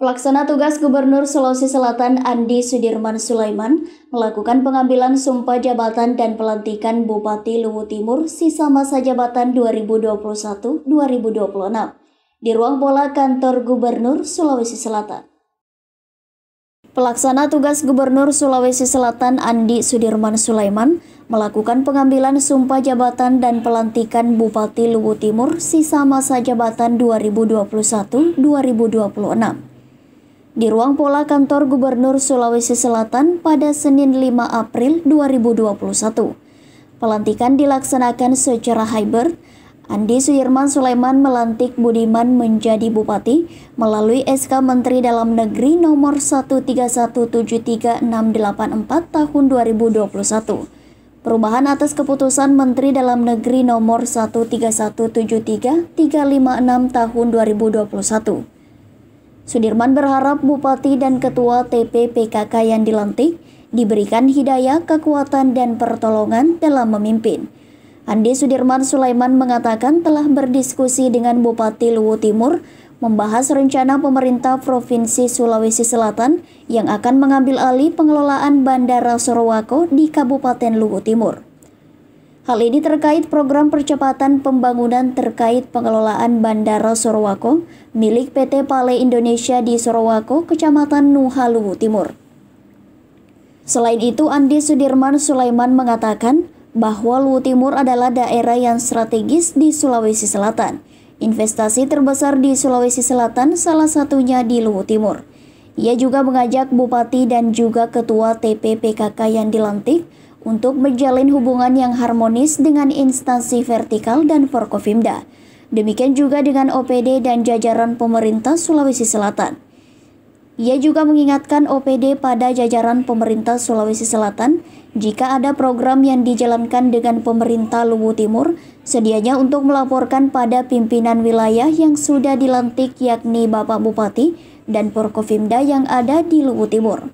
Pelaksana tugas Gubernur Sulawesi Selatan Andi Sudirman Sulaiman melakukan pengambilan sumpah jabatan dan pelantikan Bupati Luwu Timur sisa masa jabatan 2021-2026 di ruang bola kantor Gubernur Sulawesi Selatan. Pelaksana tugas Gubernur Sulawesi Selatan Andi Sudirman Sulaiman melakukan pengambilan sumpah jabatan dan pelantikan Bupati Luwu Timur sisa masa jabatan 2021-2026 di ruang pola kantor Gubernur Sulawesi Selatan pada Senin 5 April 2021. Pelantikan dilaksanakan secara hybrid. Andi Sudirman Sulaiman melantik Budiman menjadi bupati melalui SK Menteri Dalam Negeri nomor 13173684 tahun 2021. Perubahan atas keputusan Menteri Dalam Negeri nomor 13173356 tahun 2021. Sudirman berharap Bupati dan Ketua TP PKK yang dilantik diberikan hidayah, kekuatan, dan pertolongan dalam memimpin. Andi Sudirman Sulaiman mengatakan telah berdiskusi dengan Bupati Luwu Timur membahas rencana pemerintah Provinsi Sulawesi Selatan yang akan mengambil alih pengelolaan Bandara Sorowako di Kabupaten Luwu Timur. Hal ini terkait program percepatan pembangunan terkait pengelolaan Bandara Sorowako milik PT Pale Indonesia di Sorowako, Kecamatan Nuhaluwu Timur. Selain itu, Andi Sudirman Sulaiman mengatakan bahwa Luwu Timur adalah daerah yang strategis di Sulawesi Selatan. Investasi terbesar di Sulawesi Selatan salah satunya di Luwu Timur. Ia juga mengajak bupati dan juga ketua TPPKK yang dilantik untuk menjalin hubungan yang harmonis dengan instansi vertikal dan Forkopimda. Demikian juga dengan OPD dan jajaran pemerintah Sulawesi Selatan. Ia juga mengingatkan OPD pada jajaran pemerintah Sulawesi Selatan jika ada program yang dijalankan dengan pemerintah Luwu Timur, sedianya untuk melaporkan pada pimpinan wilayah yang sudah dilantik yakni Bapak Bupati dan Porkofimda yang ada di Luwu Timur.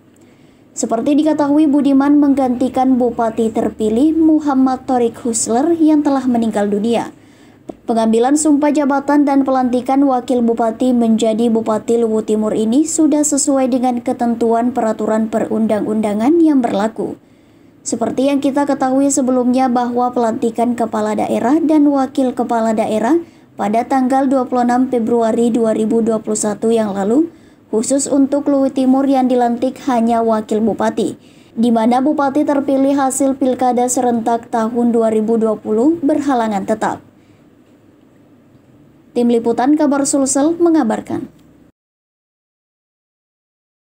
Seperti diketahui, Budiman menggantikan Bupati terpilih Muhammad Torik Husler yang telah meninggal dunia. Pengambilan sumpah jabatan dan pelantikan Wakil Bupati menjadi Bupati Luwu Timur ini sudah sesuai dengan ketentuan peraturan perundang-undangan yang berlaku. Seperti yang kita ketahui sebelumnya bahwa pelantikan Kepala Daerah dan Wakil Kepala Daerah pada tanggal 26 Februari 2021 yang lalu Khusus untuk Luwu Timur yang dilantik hanya wakil bupati, di mana bupati terpilih hasil pilkada serentak tahun 2020 berhalangan tetap. Tim Liputan Kabar Sulsel mengabarkan.